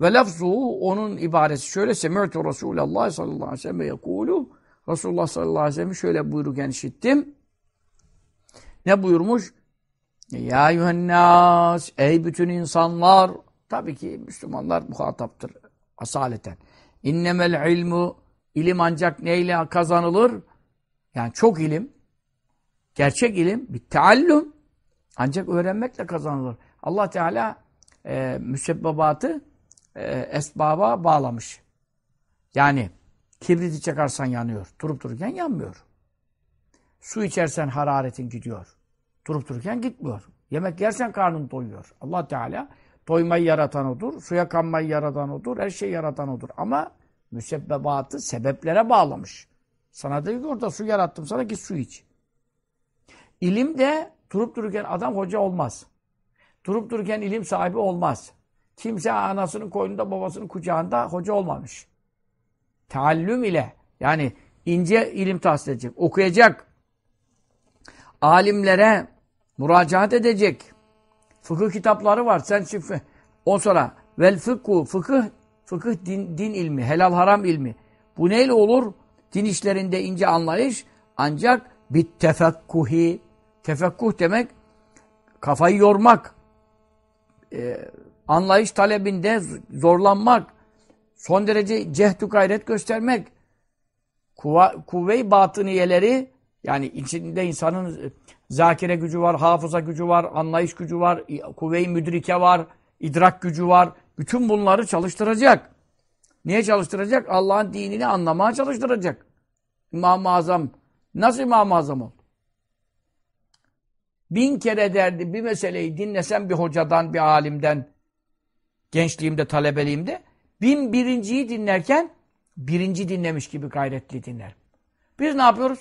Ve lafzu onun ibaresi şöyle Semertu Resulallah sallallahu aleyhi ve sellem yekulu Resulullah sallallahu aleyhi ve sellem şöyle buyururken işittim. Ne buyurmuş? Ya yuhennas ey bütün insanlar tabii ki Müslümanlar muhataptır asaleten. İnnemel ilmu ilim ancak neyle kazanılır? Yani çok ilim, gerçek ilim bir taallum ancak öğrenmekle kazanılır. Allah Teala e, müsebbabatı e, esbaba bağlamış. Yani kibriti çakarsan yanıyor. Durup dururken yanmıyor. Su içersen hararetin gidiyor. Durup dururken gitmiyor. Yemek yersen karnın doyuyor. Allah Teala doymayı yaratan odur. Suya kanmayı yaratan odur. Her şeyi yaratan odur. Ama müsebbebatı sebeplere bağlamış. Sana diyor ki orada su yarattım sana ki su iç. İlim de durup dururken adam hoca olmaz. Durup dururken ilim sahibi olmaz. Kimse anasının koynunda babasının kucağında hoca olmamış. Teallüm ile yani ince ilim tahsil edecek, okuyacak. Alimlere müracaat edecek. Fıkıh kitapları var. Sen şimdi o sonra vel fıkhu fıkıh fıkıh din, din ilmi, helal haram ilmi. Bu neyle olur? Din işlerinde ince anlayış ancak bir tefekkuhi. Tefekkuh demek kafayı yormak, e, anlayış talebinde zorlanmak, son derece cehdu gayret göstermek, kuva, kuvve-i batıniyeleri, yani içinde insanın e, zakire gücü var, hafıza gücü var, anlayış gücü var, kuvve-i müdrike var, idrak gücü var. Bütün bunları çalıştıracak. Niye çalıştıracak? Allah'ın dinini anlamaya çalıştıracak. İmam-ı Azam. Nasıl İmam-ı Azam oldu? Bin kere derdi bir meseleyi dinlesen bir hocadan, bir alimden, gençliğimde, talebeliğimde bin birinciyi dinlerken birinci dinlemiş gibi gayretli dinler. Biz ne yapıyoruz?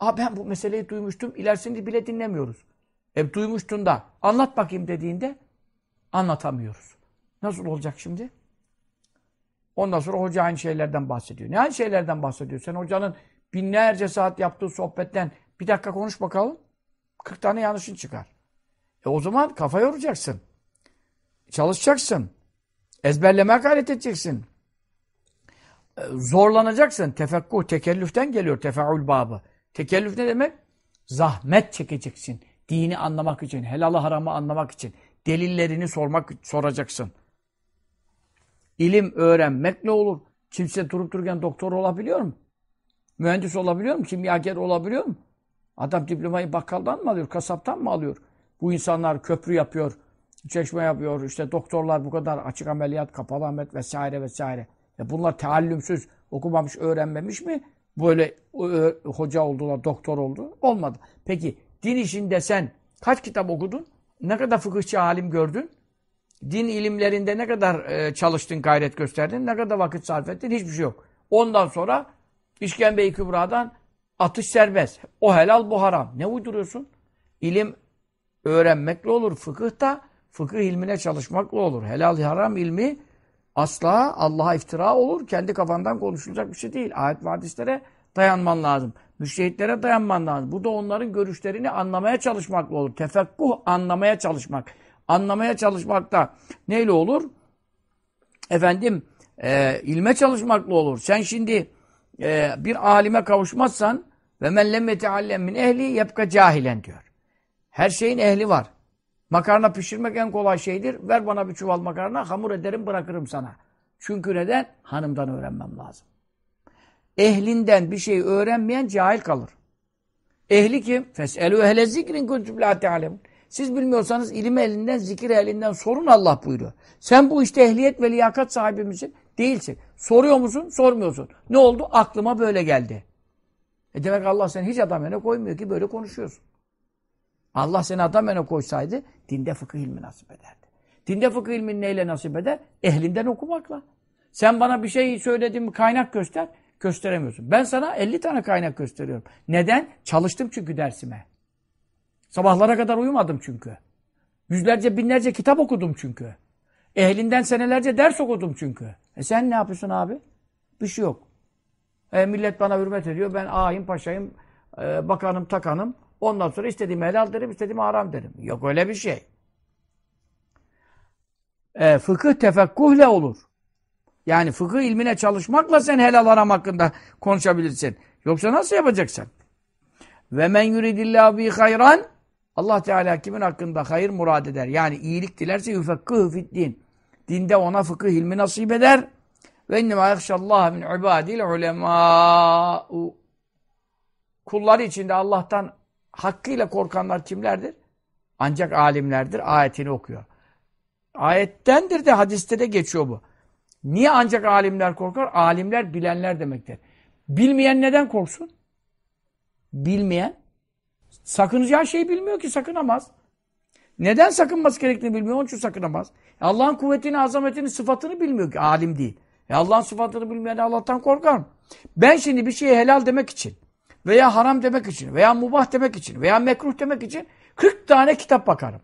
Aa ben bu meseleyi duymuştum, ilerisini bile dinlemiyoruz. E duymuştun da anlat bakayım dediğinde anlatamıyoruz. Nasıl olacak şimdi? Ondan sonra hoca aynı şeylerden bahsediyor. Ne aynı şeylerden bahsediyor? Sen hocanın binlerce saat yaptığı sohbetten bir dakika konuş bakalım. 40 tane yanlışın çıkar. E o zaman kafa yoracaksın. Çalışacaksın. Ezberlemeye gayret edeceksin. Ee, zorlanacaksın. Tefekkuh, tekellüften geliyor tefeul babı. Tekellüf ne demek? Zahmet çekeceksin. Dini anlamak için, helalı haramı anlamak için. Delillerini sormak soracaksın. İlim öğrenmek ne olur? Kimse durup dururken doktor olabiliyor mu? Mühendis olabiliyor mu? Kimyager olabiliyor mu? Adam diplomayı bakkaldan mı alıyor, kasaptan mı alıyor? Bu insanlar köprü yapıyor, çeşme yapıyor. İşte doktorlar bu kadar açık ameliyat, kapalı ameliyat vesaire vesaire. Ya e bunlar teallümsüz okumamış, öğrenmemiş mi? Böyle e, e, hoca oldular, doktor oldu. Olmadı. Peki din işinde sen kaç kitap okudun? Ne kadar fıkıhçı alim gördün? Din ilimlerinde ne kadar e, çalıştın, gayret gösterdin? Ne kadar vakit sarf ettin? Hiçbir şey yok. Ondan sonra İşkembe-i Kübra'dan atış serbest. O helal, bu haram. Ne uyduruyorsun? İlim öğrenmekle olur. Fıkıh da fıkıh ilmine çalışmakla olur. Helal haram ilmi asla Allah'a iftira olur. Kendi kafandan konuşulacak bir şey değil. Ayet ve hadislere dayanman lazım. Müştehitlere dayanman lazım. Bu da onların görüşlerini anlamaya çalışmakla olur. Tefekkuh anlamaya çalışmak. Anlamaya çalışmakta neyle olur? Efendim e, ilme çalışmakla olur. Sen şimdi e, bir alime kavuşmazsan ve men lem min ehli yepka cahilen diyor. Her şeyin ehli var. Makarna pişirmek en kolay şeydir. Ver bana bir çuval makarna, hamur ederim bırakırım sana. Çünkü neden? Hanımdan öğrenmem lazım. Ehlinden bir şey öğrenmeyen cahil kalır. Ehli kim? Fes'elü ehle zikrin kuntum la Siz bilmiyorsanız ilim elinden, zikir elinden sorun Allah buyuruyor. Sen bu işte ehliyet ve liyakat sahibi misin? Değilsin. Soruyor musun? Sormuyorsun. Ne oldu? Aklıma böyle geldi. E demek Allah seni hiç adam yerine koymuyor ki böyle konuşuyorsun. Allah seni adam öne koysaydı dinde fıkıh ilmi nasip ederdi. Dinde fıkıh ilmini neyle nasip eder? Ehlinden okumakla. Sen bana bir şey söyledin mi kaynak göster. Gösteremiyorsun. Ben sana 50 tane kaynak gösteriyorum. Neden? Çalıştım çünkü dersime. Sabahlara kadar uyumadım çünkü. Yüzlerce binlerce kitap okudum çünkü. Ehlinden senelerce ders okudum çünkü. E sen ne yapıyorsun abi? Bir şey yok. E millet bana hürmet ediyor. Ben ağayım, paşayım, e, bakanım, takanım. Ondan sonra istediğimi helal derim, istediğimi haram derim. Yok öyle bir şey. E, fıkıh tefekkuhle olur. Yani fıkıh ilmine çalışmakla sen helal haram hakkında konuşabilirsin. Yoksa nasıl yapacaksın? Ve men yuridillahu bi hayran Allah Teala kimin hakkında hayır murad eder. Yani iyilik dilerse yufekkıhü fid din. Dinde ona fıkıh ilmi nasip eder. Ve innema yahşallaha min ibadil ulema. Kulları içinde Allah'tan hakkıyla korkanlar kimlerdir? Ancak alimlerdir. Ayetini okuyor. Ayettendir de hadiste de geçiyor bu. Niye ancak alimler korkar? Alimler bilenler demektir. Bilmeyen neden korksun? Bilmeyen sakınacağı şeyi bilmiyor ki sakınamaz. Neden sakınması gerektiğini bilmiyor. Onun için sakınamaz. E, Allah'ın kuvvetini, azametini, sıfatını bilmiyor ki alim değil. E Allah'ın sıfatını bilmeyen Allah'tan korkar mı? Ben şimdi bir şeyi helal demek için veya haram demek için veya mubah demek için veya mekruh demek için 40 tane kitap bakarım.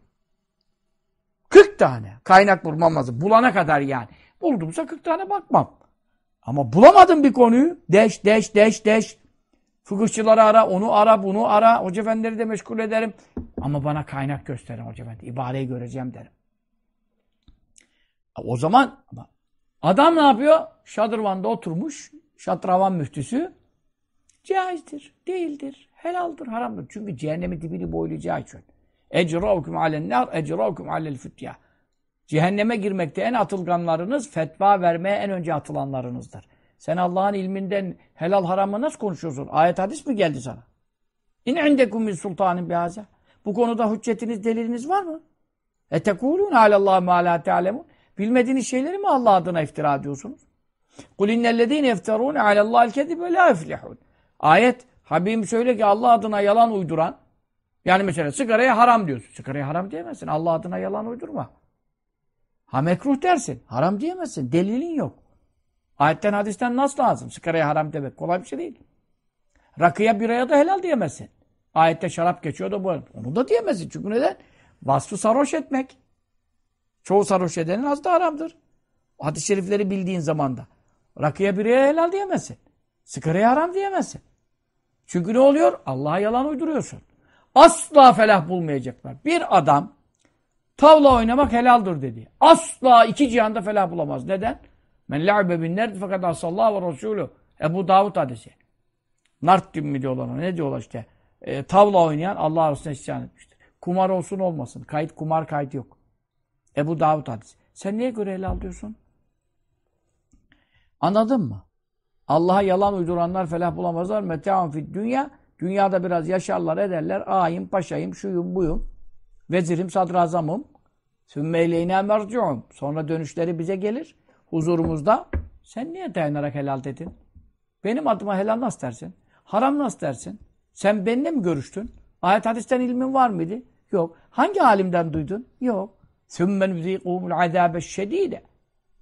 40 tane. Kaynak bulmam lazım. Bulana kadar yani. Buldumsa 40 tane bakmam. Ama bulamadım bir konuyu. Deş, deş, deş, deş. Fıkıhçıları ara, onu ara, bunu ara. Hoca de meşgul ederim. Ama bana kaynak gösterin hoca efendi. İbareyi göreceğim derim. O zaman adam ne yapıyor? Şadırvan'da oturmuş. Şatravan müftüsü. Caizdir, değildir, helaldir, haramdır. Çünkü cehennemin dibini boylayacağı için. Ecravkum alen nar, ecravkum alel fütya. Cehenneme girmekte en atılganlarınız, fetva vermeye en önce atılanlarınızdır. Sen Allah'ın ilminden helal haramı nasıl konuşuyorsun? Ayet hadis mi geldi sana? İn indekum min sultanin bihaza. Bu konuda hüccetiniz, deliliniz var mı? Etekulûne alallâh mâ lâ te'alemûn. Bilmediğiniz şeyleri mi Allah adına iftira ediyorsunuz? قُلْ اِنَّ الَّذ۪ينَ يَفْتَرُونَ عَلَى اللّٰهِ الْكَذِبَ لَا يَفْلِحُونَ Ayet Habibim söyle ki Allah adına yalan uyduran yani mesela sigaraya haram diyorsun. Sigaraya haram diyemezsin. Allah adına yalan uydurma. Ha mekruh dersin. Haram diyemezsin. Delilin yok. Ayetten hadisten nasıl lazım? Sigaraya haram demek kolay bir şey değil. Rakıya biraya da helal diyemezsin. Ayette şarap geçiyor da bu. Onu da diyemezsin. Çünkü neden? Vasfı sarhoş etmek. Çoğu sarhoş edenin az da haramdır. Hadis-i şerifleri bildiğin zaman da Rakıya biraya helal diyemezsin. Sigaraya haram diyemezsin. Çünkü ne oluyor? Allah'a yalan uyduruyorsun. Asla felah bulmayacaklar. Bir adam tavla oynamak helaldir dedi. Asla iki cihanda felah bulamaz. Neden? Men le'be bin nerd fakat asallahu ve resulü. Ebu Davud hadisi. Nart mi diyorlar ona? Ne diyorlar işte? E, tavla oynayan Allah arasında isyan etmiştir. Kumar olsun olmasın. Kayıt kumar kaydı yok. Ebu Davud hadisi. Sen niye göre helal diyorsun? Anladın mı? Allah'a yalan uyduranlar felah bulamazlar. Metean fid dünya. Dünyada biraz yaşarlar ederler. Ağayım, paşayım, şuyum, buyum. Vezirim, sadrazamım. Sümmeyleyne mercu'um. Sonra dönüşleri bize gelir. Huzurumuzda. Sen niye dayanarak helal dedin? Benim adıma helal nasıl dersin? Haram nasıl dersin? Sen benimle mi görüştün? Ayet hadisten ilmin var mıydı? Yok. Hangi alimden duydun? Yok. Sümmen müzikumul azâbeşşedîde.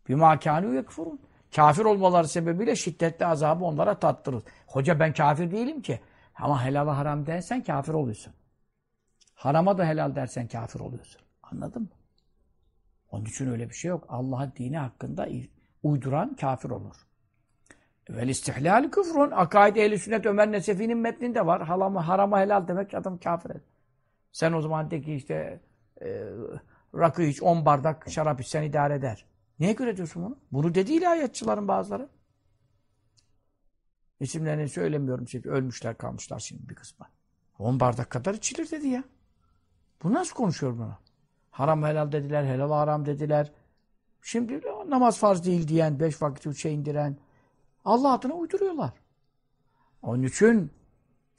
Bimâ kânû yekfurun. Kafir olmaları sebebiyle şiddetli azabı onlara tattırır. Hoca ben kafir değilim ki. Ama helala haram dersen kafir oluyorsun. Harama da helal dersen kafir oluyorsun. Anladın mı? Onun için öyle bir şey yok. Allah'a dini hakkında uyduran kafir olur. Vel istihlal küfrün. Akaid ehli sünnet Ömer Nesefi'nin metninde var. Halama, harama helal demek adam kafir eder. Sen o zaman de ki işte e, rakı iç, on bardak şarap iç sen idare eder. Neye göre diyorsun bunu? Bunu dedi ilahiyatçıların bazıları. İsimlerini söylemiyorum çünkü ölmüşler kalmışlar şimdi bir kısmı. 10 bardak kadar içilir dedi ya. Bu nasıl konuşuyor buna? Haram helal dediler, helal haram dediler. Şimdi namaz farz değil diyen, beş vakit üçe indiren Allah adına uyduruyorlar. Onun için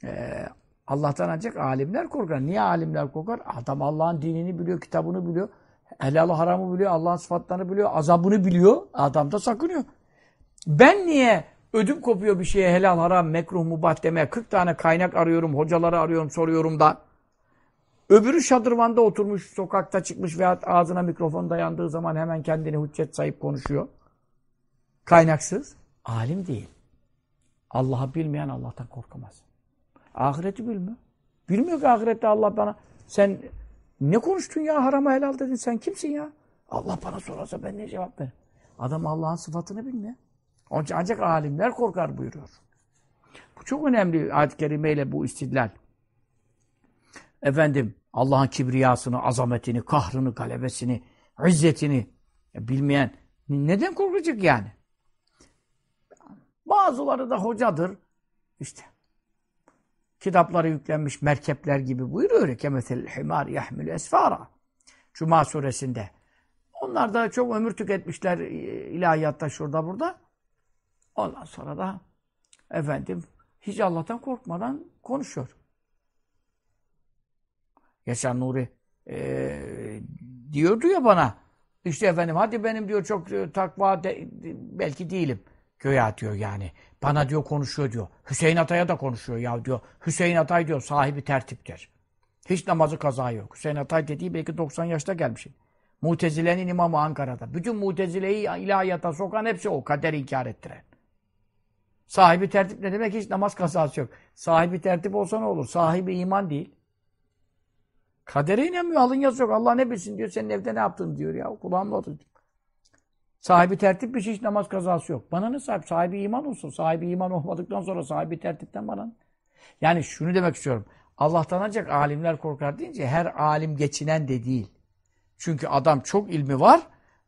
e, Allah'tan ancak alimler korkar. Niye alimler korkar? Adam Allah'ın dinini biliyor, kitabını biliyor. Helal haramı biliyor, Allah'ın sıfatlarını biliyor, azabını biliyor. Adam da sakınıyor. Ben niye ödüm kopuyor bir şeye helal haram, mekruh mubah demeye 40 tane kaynak arıyorum, hocaları arıyorum, soruyorum da. Öbürü şadırvanda oturmuş, sokakta çıkmış veya ağzına mikrofon dayandığı zaman hemen kendini hüccet sayıp konuşuyor. Kaynaksız. Alim değil. Allah'ı bilmeyen Allah'tan korkamaz. Ahireti bilmiyor. Bilmiyor ki ahirette Allah bana sen ne konuştun ya harama helal dedin sen kimsin ya? Allah bana sorarsa ben ne cevap veririm? Adam Allah'ın sıfatını bilmiyor. ancak alimler korkar buyuruyor. Bu çok önemli ayet-i kerimeyle bu istidlal. Efendim Allah'ın kibriyasını, azametini, kahrını, kalebesini izzetini bilmeyen neden korkacak yani? Bazıları da hocadır. İşte kitapları yüklenmiş merkepler gibi buyuruyor ya kemesel himar yahmül esfara. Cuma suresinde. Onlar da çok ömür tüketmişler ilahiyatta şurada burada. Ondan sonra da efendim hiç Allah'tan korkmadan konuşuyor. Yaşar Nuri e, diyordu ya bana işte efendim hadi benim diyor çok e, takva de, belki değilim. Göğe atıyor yani. Bana diyor konuşuyor diyor. Hüseyin Atay'a da konuşuyor ya diyor. Hüseyin Atay diyor sahibi tertiptir. Hiç namazı kaza yok. Hüseyin Atay dediği belki 90 yaşta gelmiş. Mutezile'nin imamı Ankara'da. Bütün Mutezile'yi ilahiyata sokan hepsi o. Kader inkar ettiren. Sahibi tertip ne demek? Hiç namaz kazası yok. Sahibi tertip olsa ne olur? Sahibi iman değil. Kadere inanmıyor. Alın yazı yok. Allah ne bilsin diyor. Senin evde ne yaptın diyor ya. Kulağımda oturuyor. Sahibi tertip bir şey namaz kazası yok. Bana ne sahip? Sahibi iman olsun. Sahibi iman olmadıktan sonra sahibi tertipten bana Yani şunu demek istiyorum. Allah'tan ancak alimler korkar deyince her alim geçinen de değil. Çünkü adam çok ilmi var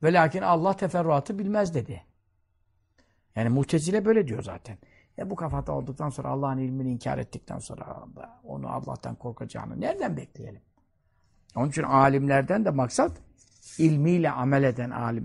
ve lakin Allah teferruatı bilmez dedi. Yani muhtezile böyle diyor zaten. E bu kafada olduktan sonra Allah'ın ilmini inkar ettikten sonra onu Allah'tan korkacağını nereden bekleyelim? Onun için alimlerden de maksat ilmiyle amel eden alim.